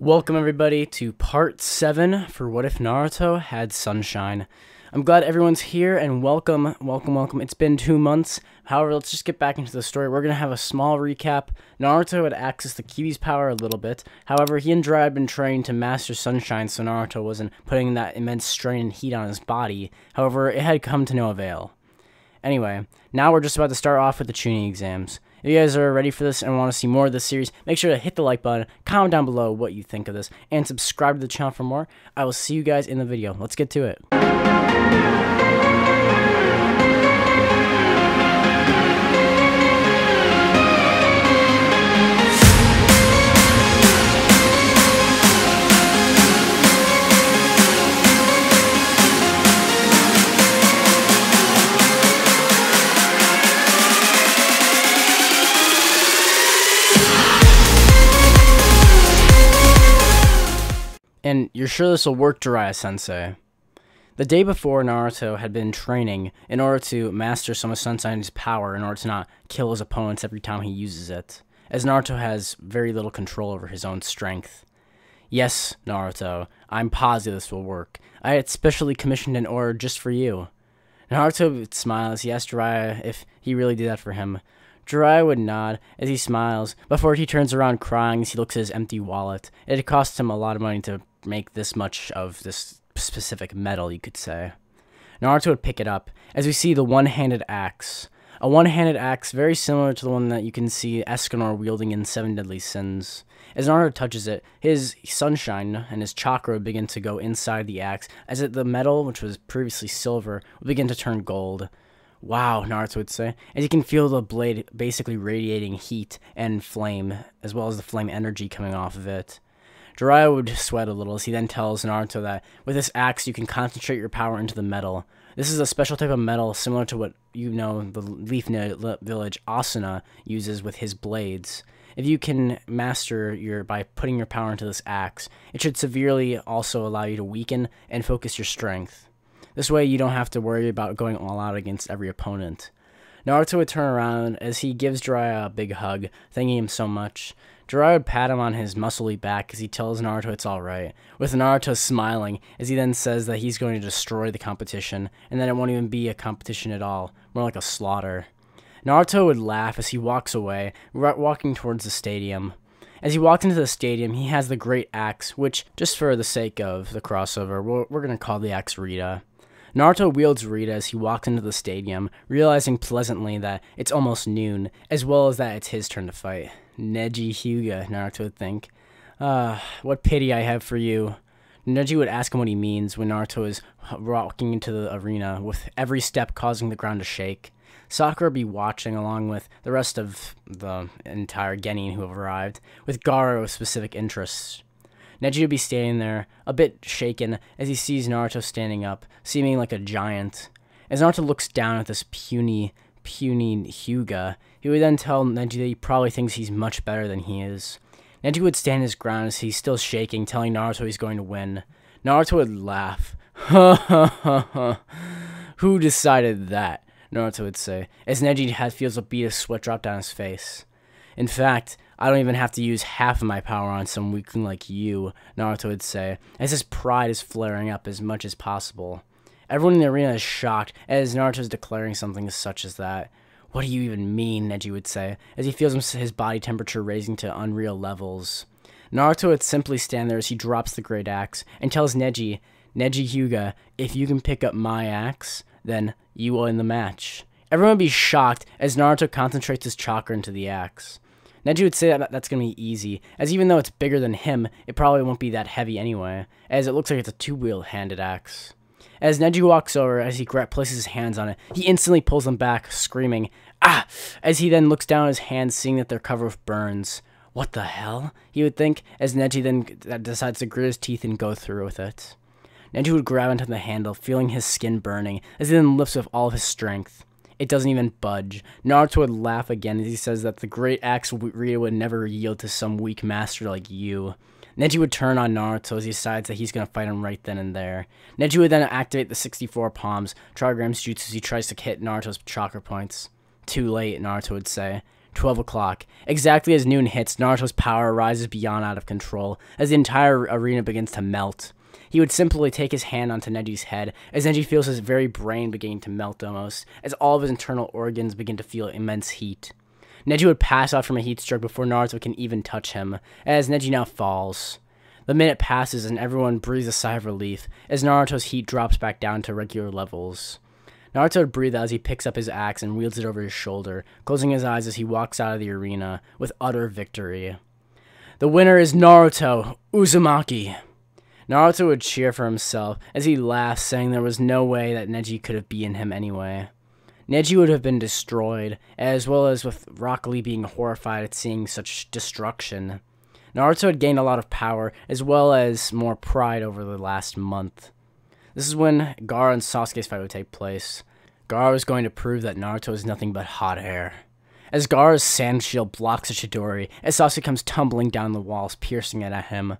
Welcome, everybody, to part seven for What If Naruto Had Sunshine. I'm glad everyone's here and welcome, welcome, welcome. It's been two months. However, let's just get back into the story. We're going to have a small recap. Naruto had accessed the Kiwi's power a little bit. However, he and Dry had been trained to master Sunshine so Naruto wasn't putting that immense strain and heat on his body. However, it had come to no avail. Anyway, now we're just about to start off with the Chunin exams. If you guys are ready for this and want to see more of this series, make sure to hit the like button, comment down below what you think of this, and subscribe to the channel for more. I will see you guys in the video. Let's get to it. sure this will work, Jiraiya-sensei. The day before, Naruto had been training in order to master some of Sunshine's power in order to not kill his opponents every time he uses it, as Naruto has very little control over his own strength. Yes, Naruto, I'm positive this will work. I had specially commissioned an order just for you. Naruto smiles. He asks Jiraiya if he really did that for him, Jirai would nod as he smiles before he turns around crying as he looks at his empty wallet. It costs him a lot of money to make this much of this specific metal, you could say. Naruto would pick it up as we see the one-handed axe. A one-handed axe very similar to the one that you can see Escanor wielding in Seven Deadly Sins. As Naruto touches it, his sunshine and his chakra begin to go inside the axe as it, the metal, which was previously silver, would begin to turn gold. Wow, Naruto would say, and you can feel the blade basically radiating heat and flame, as well as the flame energy coming off of it. Jiraiya would sweat a little as he then tells Naruto that with this axe you can concentrate your power into the metal. This is a special type of metal similar to what you know the Leaf Village Asuna uses with his blades. If you can master your by putting your power into this axe, it should severely also allow you to weaken and focus your strength. This way, you don't have to worry about going all out against every opponent. Naruto would turn around as he gives Jiraiya a big hug, thanking him so much. Jiraiya would pat him on his muscly back as he tells Naruto it's alright, with Naruto smiling as he then says that he's going to destroy the competition, and that it won't even be a competition at all, more like a slaughter. Naruto would laugh as he walks away, walking towards the stadium. As he walks into the stadium, he has the Great Axe, which, just for the sake of the crossover, we're, we're going to call the Axe Rita. Naruto wields Rita as he walks into the stadium, realizing pleasantly that it's almost noon, as well as that it's his turn to fight. Neji Hyuga, Naruto would think. Ah, uh, what pity I have for you. Neji would ask him what he means when Naruto is walking into the arena, with every step causing the ground to shake. Sakura be watching along with the rest of the entire Genin who have arrived, with Garo's specific interests would be standing there, a bit shaken, as he sees Naruto standing up, seeming like a giant. As Naruto looks down at this puny, puny Hyuga, he would then tell Neji that he probably thinks he's much better than he is. Neji would stand his ground as he's still shaking, telling Naruto he's going to win. Naruto would laugh. Ha ha ha ha. Who decided that? Naruto would say, as Neji has, feels a bead of sweat drop down his face. In fact, I don't even have to use half of my power on some weakling like you, Naruto would say, as his pride is flaring up as much as possible. Everyone in the arena is shocked as Naruto is declaring something such as that. What do you even mean, Neji would say, as he feels his body temperature raising to unreal levels. Naruto would simply stand there as he drops the great axe and tells Neji, Neji Hyuga, if you can pick up my axe, then you win the match. Everyone would be shocked as Naruto concentrates his chakra into the axe. Neji would say that that's going to be easy, as even though it's bigger than him, it probably won't be that heavy anyway, as it looks like it's a two-wheel handed axe. As Neji walks over, as he places his hands on it, he instantly pulls them back, screaming, Ah! As he then looks down at his hands, seeing that they're covered with burns. What the hell? He would think, as Neji then decides to grit his teeth and go through with it. Neji would grab onto the handle, feeling his skin burning, as he then lifts with all of his strength. It doesn't even budge. Naruto would laugh again as he says that the great axe Rita would never yield to some weak master like you. Neji would turn on Naruto as he decides that he's going to fight him right then and there. Neji would then activate the 64 palms, Trigrams Jutsu as he tries to hit Naruto's chakra points. Too late, Naruto would say. 12 o'clock. Exactly as noon hits, Naruto's power rises beyond out of control as the entire arena begins to melt. He would simply take his hand onto Neji's head as Neji feels his very brain beginning to melt almost, as all of his internal organs begin to feel immense heat. Neji would pass out from a heat stroke before Naruto can even touch him, as Neji now falls. The minute passes and everyone breathes a sigh of relief as Naruto's heat drops back down to regular levels. Naruto would breathe out as he picks up his axe and wields it over his shoulder, closing his eyes as he walks out of the arena with utter victory. The winner is Naruto Uzumaki. Naruto would cheer for himself as he laughed, saying there was no way that Neji could have beaten him anyway. Neji would have been destroyed, as well as with Rock Lee being horrified at seeing such destruction. Naruto had gained a lot of power, as well as more pride over the last month. This is when Gara and Sasuke's fight would take place. Gara was going to prove that Naruto is nothing but hot air. As Gara's sand shield blocks a chidori, as Sasuke comes tumbling down the walls, piercing it at him,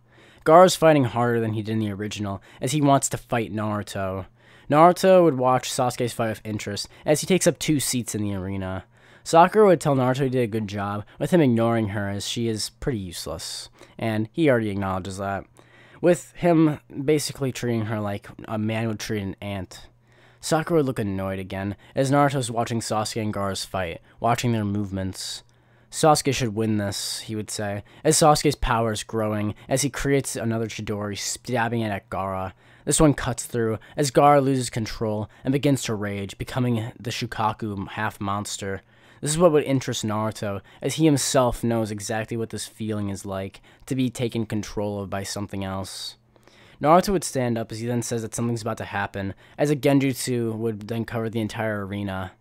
Gar's fighting harder than he did in the original, as he wants to fight Naruto. Naruto would watch Sasuke's fight with interest, as he takes up two seats in the arena. Sakura would tell Naruto he did a good job, with him ignoring her as she is pretty useless, and he already acknowledges that. With him basically treating her like a man would treat an ant. Sakura would look annoyed again, as Naruto is watching Sasuke and Gar's fight, watching their movements. Sasuke should win this, he would say, as Sasuke's power is growing, as he creates another Chidori, stabbing it at Gara. This one cuts through, as Gara loses control and begins to rage, becoming the Shukaku half-monster. This is what would interest Naruto, as he himself knows exactly what this feeling is like, to be taken control of by something else. Naruto would stand up as he then says that something's about to happen, as a genjutsu would then cover the entire arena.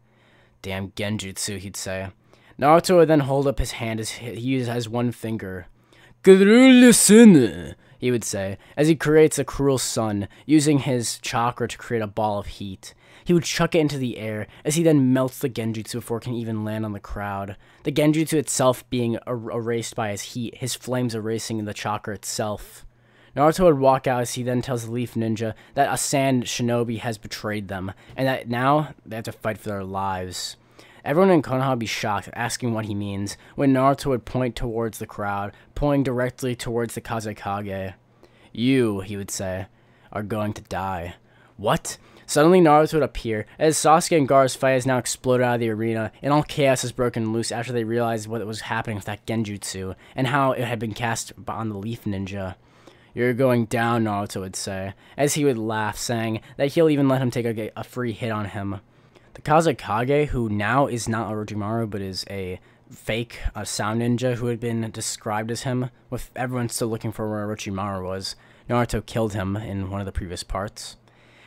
Damn genjutsu, he'd say. Naruto would then hold up his hand as he uses his one finger. He would say, as he creates a cruel sun, using his chakra to create a ball of heat. He would chuck it into the air, as he then melts the genjutsu before it can even land on the crowd. The genjutsu itself being er erased by his heat, his flames erasing the chakra itself. Naruto would walk out as he then tells the Leaf Ninja that a sand shinobi has betrayed them, and that now they have to fight for their lives. Everyone in Konoha would be shocked, asking what he means, when Naruto would point towards the crowd, pointing directly towards the Kazekage. You, he would say, are going to die. What? Suddenly, Naruto would appear, as Sasuke and Gaara's fight has now exploded out of the arena, and all chaos has broken loose after they realized what was happening with that genjutsu, and how it had been cast on the Leaf Ninja. You're going down, Naruto would say, as he would laugh, saying that he'll even let him take a, a free hit on him. The Kazekage, who now is not Orochimaru, but is a fake a sound ninja who had been described as him, with everyone still looking for where Orochimaru was, Naruto killed him in one of the previous parts.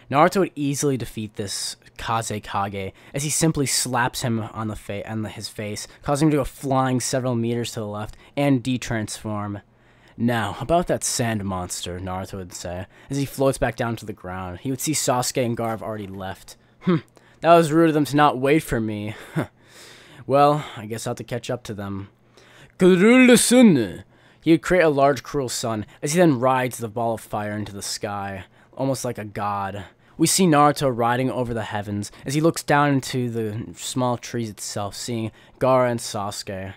Naruto would easily defeat this Kazekage as he simply slaps him on the fa- on the, his face, causing him to go flying several meters to the left and de-transform. Now, about that sand monster, Naruto would say, as he floats back down to the ground. He would see Sasuke and Garv already left. Hm, that was rude of them to not wait for me. well, I guess I'll have to catch up to them. sun! He would create a large, cruel sun as he then rides the ball of fire into the sky, almost like a god. We see Naruto riding over the heavens as he looks down into the small trees itself, seeing Gara and Sasuke.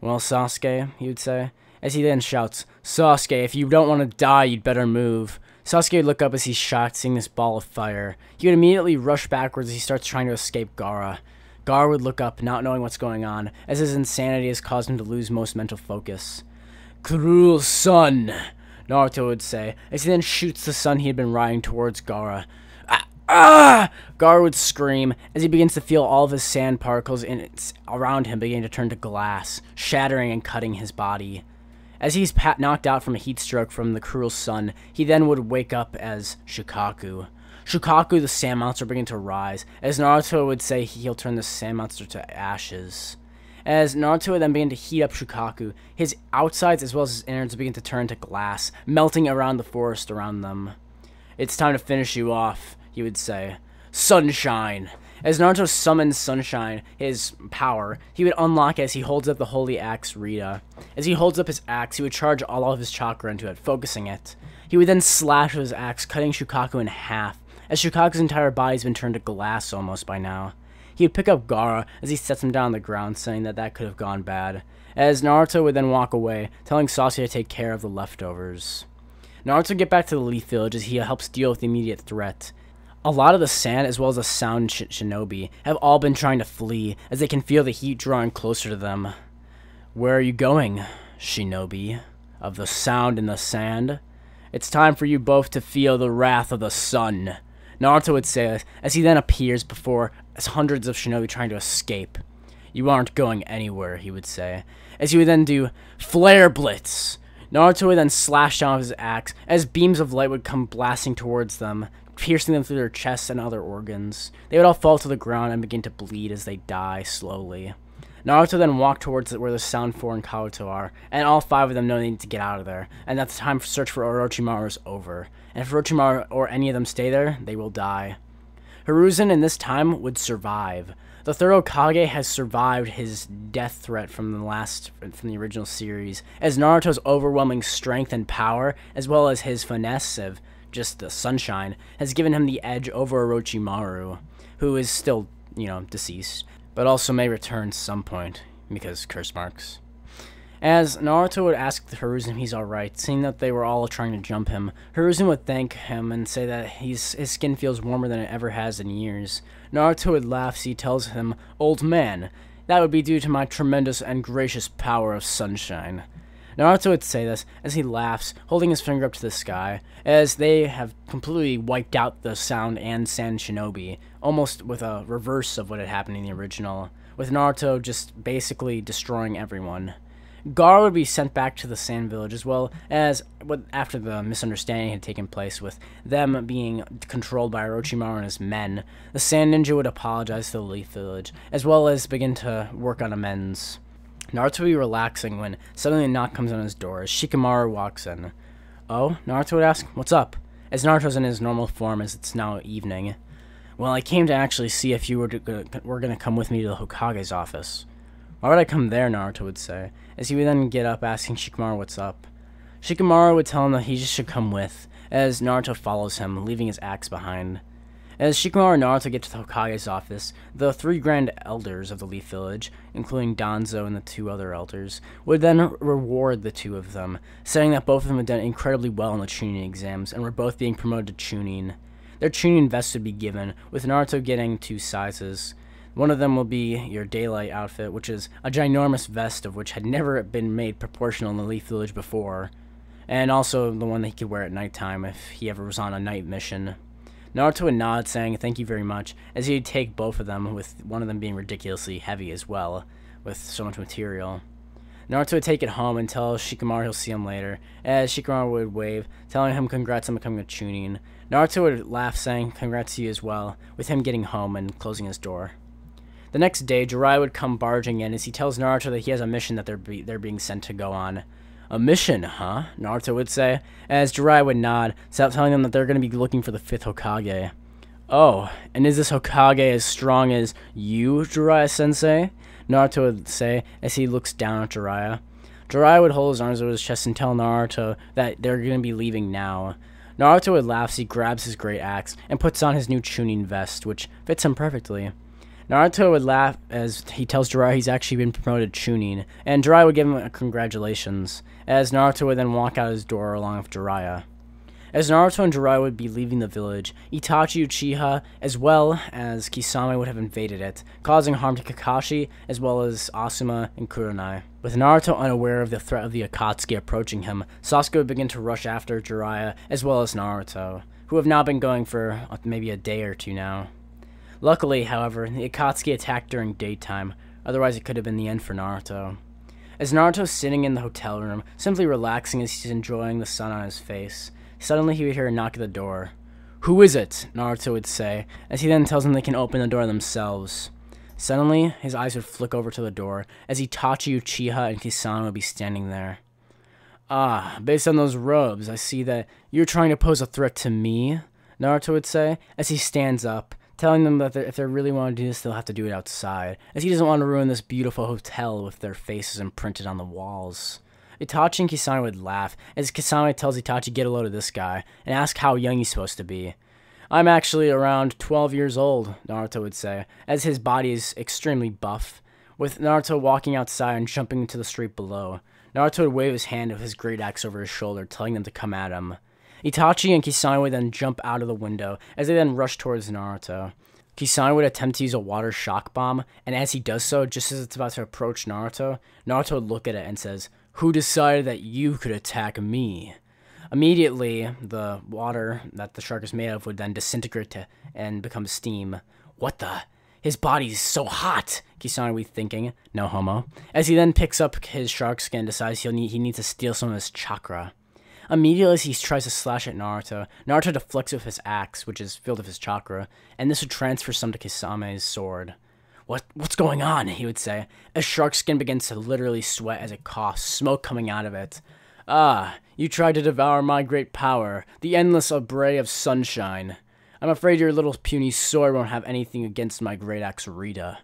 Well, Sasuke, he would say, as he then shouts, Sasuke, if you don't want to die, you'd better move. Sasuke would look up as he's shocked seeing this ball of fire. He would immediately rush backwards as he starts trying to escape Gara. Gara would look up, not knowing what's going on, as his insanity has caused him to lose most mental focus. Cruel sun, Naruto would say, as he then shoots the sun he had been riding towards Gara. Ah! ah! Gara would scream as he begins to feel all of his sand particles in around him beginning to turn to glass, shattering and cutting his body. As he's knocked out from a heat stroke from the cruel sun, he then would wake up as Shikaku. Shikaku, the sand monster, began to rise. As Naruto would say, he'll turn the sand monster to ashes. As Naruto then began to heat up Shikaku, his outsides as well as his innards began to turn to glass, melting around the forest around them. It's time to finish you off, he would say. Sunshine! As Naruto summons Sunshine, his power, he would unlock as he holds up the Holy Axe Rita. As he holds up his axe, he would charge all of his chakra into it, focusing it. He would then slash with his axe, cutting Shukaku in half, as Shukaku's entire body has been turned to glass almost by now. He would pick up Gara as he sets him down on the ground, saying that that could have gone bad, as Naruto would then walk away, telling Sasuke to take care of the leftovers. Naruto would get back to the Leaf Village as he helps deal with the immediate threat. A lot of the sand, as well as the sound sh shinobi, have all been trying to flee as they can feel the heat drawing closer to them. Where are you going, shinobi? Of the sound and the sand? It's time for you both to feel the wrath of the sun. Naruto would say as he then appears before as hundreds of shinobi trying to escape. You aren't going anywhere, he would say. As he would then do Flare Blitz. Naruto would then slash down with his axe as beams of light would come blasting towards them, piercing them through their chests and other organs. They would all fall to the ground and begin to bleed as they die slowly. Naruto then walked towards where the Sound 4 and Kabuto are, and all five of them know they need to get out of there, and that the time for search for Orochimaru is over. And if Orochimaru or any of them stay there, they will die. Hiruzen in this time would survive. The third Okage has survived his death threat from the last from the original series, as Naruto's overwhelming strength and power, as well as his finesse of just the sunshine, has given him the edge over Orochimaru, who is still, you know, deceased, but also may return some point, because curse marks. As Naruto would ask Hiruzen if he's alright, seeing that they were all trying to jump him, Hiruzen would thank him and say that he's, his skin feels warmer than it ever has in years. Naruto would laugh as he tells him, Old man, that would be due to my tremendous and gracious power of sunshine. Naruto would say this as he laughs, holding his finger up to the sky, as they have completely wiped out the Sound and San Shinobi, almost with a reverse of what had happened in the original, with Naruto just basically destroying everyone. Gar would be sent back to the Sand Village as well as after the misunderstanding had taken place with them being controlled by Orochimaru and his men. The Sand Ninja would apologize to the Leaf Village as well as begin to work on amends. Naruto will be relaxing when suddenly a knock comes on his door as Shikamaru walks in. Oh, Naruto would ask, what's up? As Naruto's in his normal form as it's now evening. Well, I came to actually see if you were, to, were gonna come with me to the Hokage's office. Why would I come there, Naruto would say, as he would then get up asking Shikamaru what's up. Shikamaru would tell him that he just should come with, as Naruto follows him, leaving his axe behind. As Shikamaru and Naruto get to the Hokage's office, the three Grand Elders of the Leaf Village, including Danzo and the two other Elders, would then reward the two of them, saying that both of them had done incredibly well in the Chunin exams and were both being promoted to Chunin. Their Chunin vests would be given, with Naruto getting two sizes. One of them will be your daylight outfit, which is a ginormous vest of which had never been made proportional in the Leaf Village before, and also the one that he could wear at nighttime if he ever was on a night mission. Naruto would nod, saying, Thank you very much, as he'd take both of them, with one of them being ridiculously heavy as well, with so much material. Naruto would take it home and tell Shikamaru he'll see him later, as Shikamaru would wave, telling him congrats on becoming a Chunin. Naruto would laugh, saying, Congrats to you as well, with him getting home and closing his door. The next day, Jiraiya would come barging in as he tells Naruto that he has a mission that they're, be they're being sent to go on. A mission, huh? Naruto would say, as Jiraiya would nod, stop telling them that they're going to be looking for the fifth Hokage. Oh, and is this Hokage as strong as you, Jiraiya-sensei? Naruto would say as he looks down at Jiraiya. Jiraiya would hold his arms over his chest and tell Naruto that they're going to be leaving now. Naruto would laugh as he grabs his great axe and puts on his new tuning vest, which fits him perfectly. Naruto would laugh as he tells Jiraiya he's actually been promoted Chunin, and Jiraiya would give him a congratulations, as Naruto would then walk out his door along with Jiraiya. As Naruto and Jiraiya would be leaving the village, Itachi Uchiha as well as Kisame would have invaded it, causing harm to Kakashi as well as Asuma and Kuronai. With Naruto unaware of the threat of the Akatsuki approaching him, Sasuke would begin to rush after Jiraiya as well as Naruto, who have now been going for uh, maybe a day or two now. Luckily, however, the Akatsuki attacked during daytime, otherwise it could have been the end for Naruto. As Naruto's sitting in the hotel room, simply relaxing as he's enjoying the sun on his face, suddenly he would hear a knock at the door. Who is it? Naruto would say, as he then tells them they can open the door themselves. Suddenly, his eyes would flick over to the door, as Itachi, Uchiha, and Kisame would be standing there. Ah, based on those robes, I see that you're trying to pose a threat to me, Naruto would say, as he stands up, telling them that they're, if they really want to do this, they'll have to do it outside, as he doesn't want to ruin this beautiful hotel with their faces imprinted on the walls. Itachi and Kisame would laugh as Kisame tells Itachi, get a load of this guy, and ask how young he's supposed to be. I'm actually around 12 years old, Naruto would say, as his body is extremely buff, with Naruto walking outside and jumping into the street below. Naruto would wave his hand with his great axe over his shoulder, telling them to come at him. Itachi and Kisame would then jump out of the window as they then rush towards Naruto. Kisame would attempt to use a water shock bomb, and as he does so, just as it's about to approach Naruto, Naruto would look at it and says, Who decided that you could attack me? Immediately, the water that the shark is made of would then disintegrate and become steam. What the? His body's so hot, Kisane would be thinking, no homo. As he then picks up his shark skin, decides he'll need, he needs to steal some of his chakra. Immediately, he tries to slash at Naruto. Naruto deflects with his axe, which is filled with his chakra, and this would transfer some to Kisame's sword. What, what's going on? He would say. As shark skin begins to literally sweat as it coughs, smoke coming out of it. Ah, you tried to devour my great power, the endless abray of sunshine. I'm afraid your little puny sword won't have anything against my great axe Rita.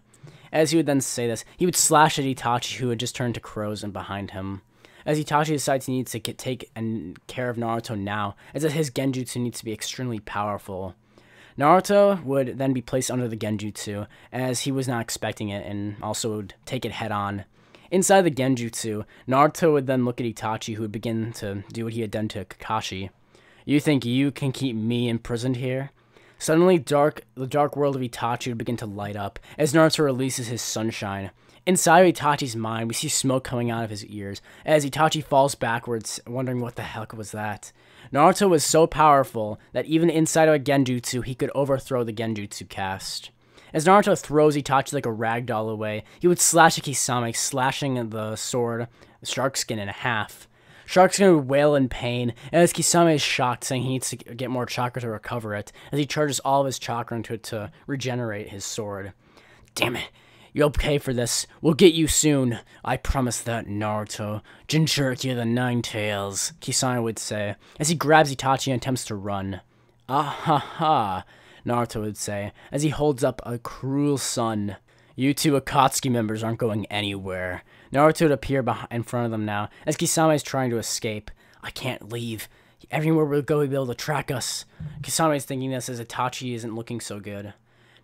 As he would then say this, he would slash at Itachi, who had just turned to crows and behind him as Itachi decides he needs to get, take and care of Naruto now, as his genjutsu needs to be extremely powerful. Naruto would then be placed under the genjutsu, as he was not expecting it, and also would take it head on. Inside the genjutsu, Naruto would then look at Itachi, who would begin to do what he had done to Kakashi. You think you can keep me imprisoned here? Suddenly, dark the dark world of Itachi would begin to light up as Naruto releases his sunshine. Inside Itachi's mind, we see smoke coming out of his ears as Itachi falls backwards, wondering what the heck was that. Naruto was so powerful that even inside of a Genjutsu, he could overthrow the Genjutsu cast. As Naruto throws Itachi like a rag doll away, he would slash Kisame, slashing the sword shark skin in half. Sharkskin would wail in pain, and as Kisame is shocked, saying he needs to get more chakra to recover it, as he charges all of his chakra into it to regenerate his sword. Damn it, You'll pay for this. We'll get you soon. I promise that, Naruto. Jinchuriki the Nine Tails. Kisame would say, as he grabs Itachi and attempts to run. Ah ha ha, Naruto would say, as he holds up a cruel sun. You two Akatsuki members aren't going anywhere. Naruto would appear in front of them now, as Kisame is trying to escape. I can't leave. Everywhere we go, he'll be able to track us. Kisame is thinking this as Itachi isn't looking so good.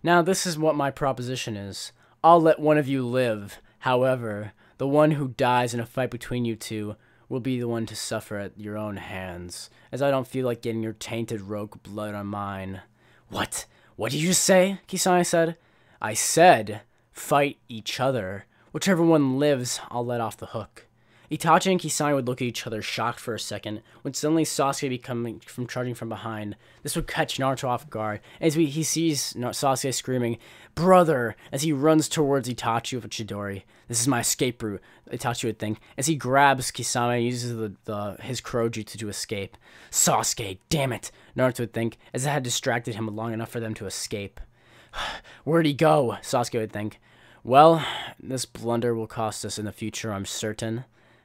Now, this is what my proposition is. I'll let one of you live. However, the one who dies in a fight between you two will be the one to suffer at your own hands, as I don't feel like getting your tainted rogue blood on mine. What? What did you say? Kisane said. I said, fight each other. Whichever one lives, I'll let off the hook. Itachi and Kisame would look at each other shocked for a second, when suddenly Sasuke be coming from charging from behind. This would catch Naruto off guard, as we, he sees Sasuke screaming, Brother! as he runs towards Itachi with Chidori. This is my escape route, Itachi would think, as he grabs Kisame and uses the, the, his Kurojutsu to escape. Sasuke, damn it! Naruto would think, as it had distracted him long enough for them to escape. Where'd he go? Sasuke would think. Well, this blunder will cost us in the future, I'm certain.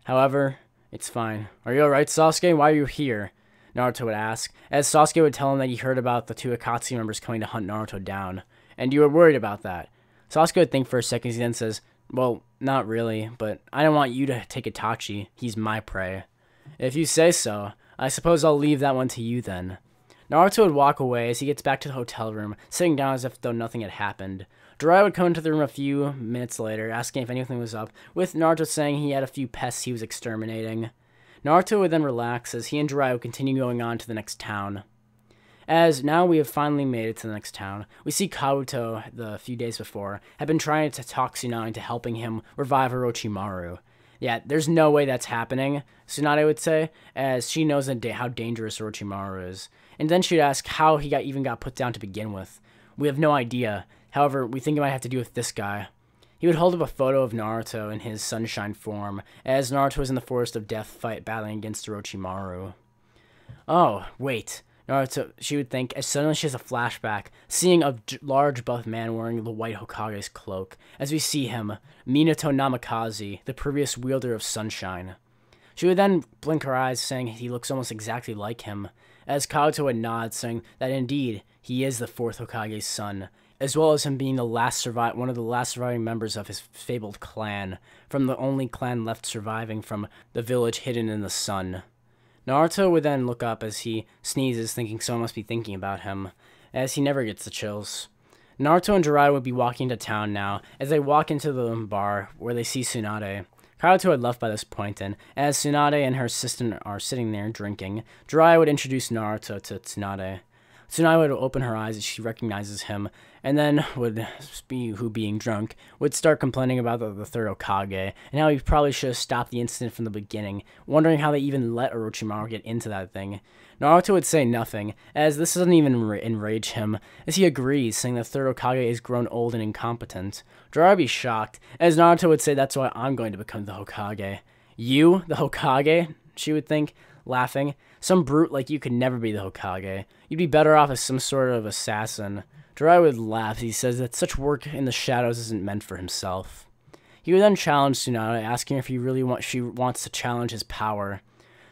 However, it's fine. Are you alright, Sasuke? Why are you here? Naruto would ask, as Sasuke would tell him that he heard about the two Akatsuki members coming to hunt Naruto down, and you were worried about that. Sasuke would think for a second, he then says, Well, not really, but I don't want you to take Itachi. He's my prey. If you say so, I suppose I'll leave that one to you then. Naruto would walk away as he gets back to the hotel room, sitting down as if though nothing had happened. Jiraiya would come into the room a few minutes later, asking if anything was up, with Naruto saying he had a few pests he was exterminating. Naruto would then relax as he and Jiraiya would continue going on to the next town. As now we have finally made it to the next town, we see Kabuto, the few days before, had been trying to talk Tsunade into helping him revive Orochimaru. Yeah, there's no way that's happening, Tsunade would say, as she knows how dangerous Orochimaru is. And then she'd ask how he got even got put down to begin with. We have no idea, However, we think it might have to do with this guy. He would hold up a photo of Naruto in his sunshine form, as Naruto is in the Forest of Death fight battling against Orochimaru. Oh, wait. Naruto, she would think, as suddenly she has a flashback, seeing a large buff man wearing the white Hokage's cloak, as we see him, Minato Namikaze, the previous wielder of sunshine. She would then blink her eyes, saying he looks almost exactly like him, as Kaguto would nod, saying that indeed, he is the fourth Hokage's son, as well as him being the last survive one of the last surviving members of his fabled clan, from the only clan left surviving from the village hidden in the sun. Naruto would then look up as he sneezes, thinking someone must be thinking about him, as he never gets the chills. Naruto and Jiraiya would be walking to town now, as they walk into the bar where they see Tsunade. Kyoto had left by this point, and as Tsunade and her assistant are sitting there drinking, Jiraiya would introduce Naruto to Tsunade. Tsunade would open her eyes as she recognizes him and then would be who being drunk would start complaining about the, the third Okage and how he probably should have stopped the incident from the beginning, wondering how they even let Orochimaru get into that thing. Naruto would say nothing, as this doesn't even enrage him, as he agrees, saying the third Okage is grown old and incompetent. Jiraiya be shocked, as Naruto would say that's why I'm going to become the Hokage. You, the Hokage? She would think, laughing. Some brute like you could never be the Hokage. You'd be better off as some sort of assassin would laughs. He says that such work in the shadows isn't meant for himself. He would then challenge Tsunade, asking if he really wants. she wants to challenge his power.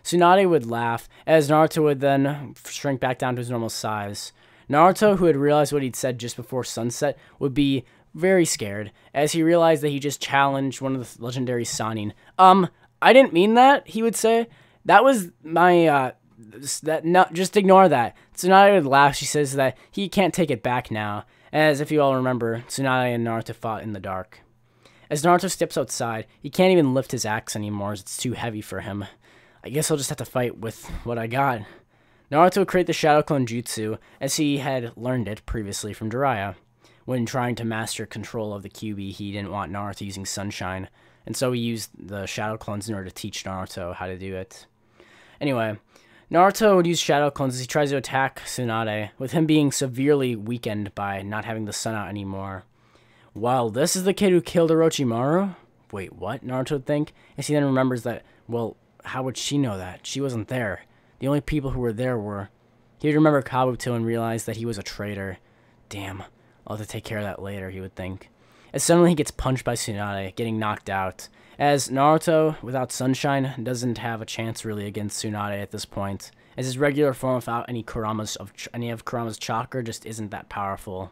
Tsunade would laugh, as Naruto would then shrink back down to his normal size. Naruto, who had realized what he'd said just before sunset, would be very scared, as he realized that he just challenged one of the legendary Sanin. Um, I didn't mean that, he would say. That was my, uh, that no, just ignore that. Tsunade laughs. She says that he can't take it back now. As if you all remember, Tsunade and Naruto fought in the dark. As Naruto steps outside, he can't even lift his axe anymore as it's too heavy for him. I guess I'll just have to fight with what I got. Naruto creates the Shadow Clone Jutsu as he had learned it previously from Jiraiya. When trying to master control of the QB, he didn't want Naruto using Sunshine, and so he used the Shadow Clones in order to teach Naruto how to do it. Anyway, Naruto would use shadow clones as he tries to attack Tsunade, with him being severely weakened by not having the sun out anymore. Well, this is the kid who killed Orochimaru? Wait, what? Naruto would think, as he then remembers that, well, how would she know that? She wasn't there. The only people who were there were... He would remember Kabuto and realize that he was a traitor. Damn, I'll have to take care of that later, he would think. As suddenly he gets punched by Tsunade, getting knocked out as Naruto without Sunshine doesn't have a chance really against Tsunade at this point, as his regular form without any Kurama's of any of Kurama's chakra just isn't that powerful.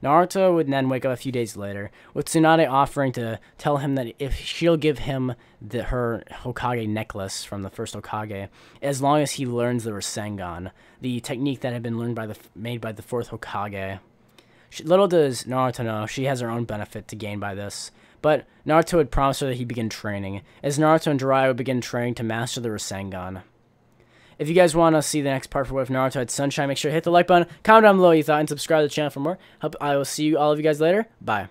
Naruto would then wake up a few days later, with Tsunade offering to tell him that if she'll give him the, her Hokage necklace from the first Hokage, as long as he learns the Rasengan, the technique that had been learned by the made by the fourth Hokage. She, little does Naruto know she has her own benefit to gain by this, but Naruto had promised her that he'd begin training, as Naruto and Jiraiya would begin training to master the Rasengan. If you guys want to see the next part for What If Naruto had Sunshine, make sure to hit the like button, comment down below what you thought, and subscribe to the channel for more. Hope I will see you all of you guys later. Bye.